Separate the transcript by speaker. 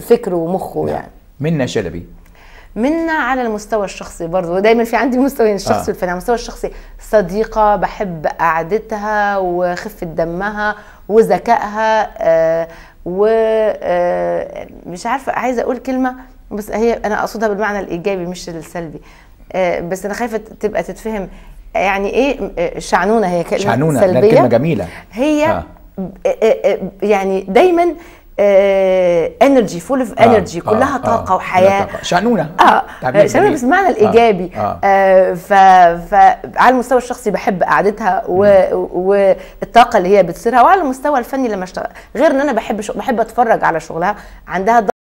Speaker 1: فكره ومخه نعم. يعني منا شلبي
Speaker 2: منا على المستوى الشخصي برضه دايما في عندي مستويين يعني الشخصي آه. على المستوى الشخصي صديقه بحب قعدتها وخفه دمها وذكائها آه و آه مش عارفه عايزه اقول كلمه بس هي انا اقصدها بالمعنى الايجابي مش السلبي آه بس انا خايفه تبقى تتفهم يعني ايه آه، شعنونه هي كلمه شعنونه سلبيه كلمه جميله هي آه. آه،, آه، يعني دايما انرجي فول اوف انرجي كلها آه طاقه آه وحياه طاقة.
Speaker 3: شانونه اه شانونه بس المعنى آه، الايجابي آه
Speaker 2: آه ف ف على المستوى الشخصي بحب قعدتها والطاقه اللي هي بتصيرها وعلى المستوى الفني لما اشتغل غير ان انا بحب بحب اتفرج على شغلها عندها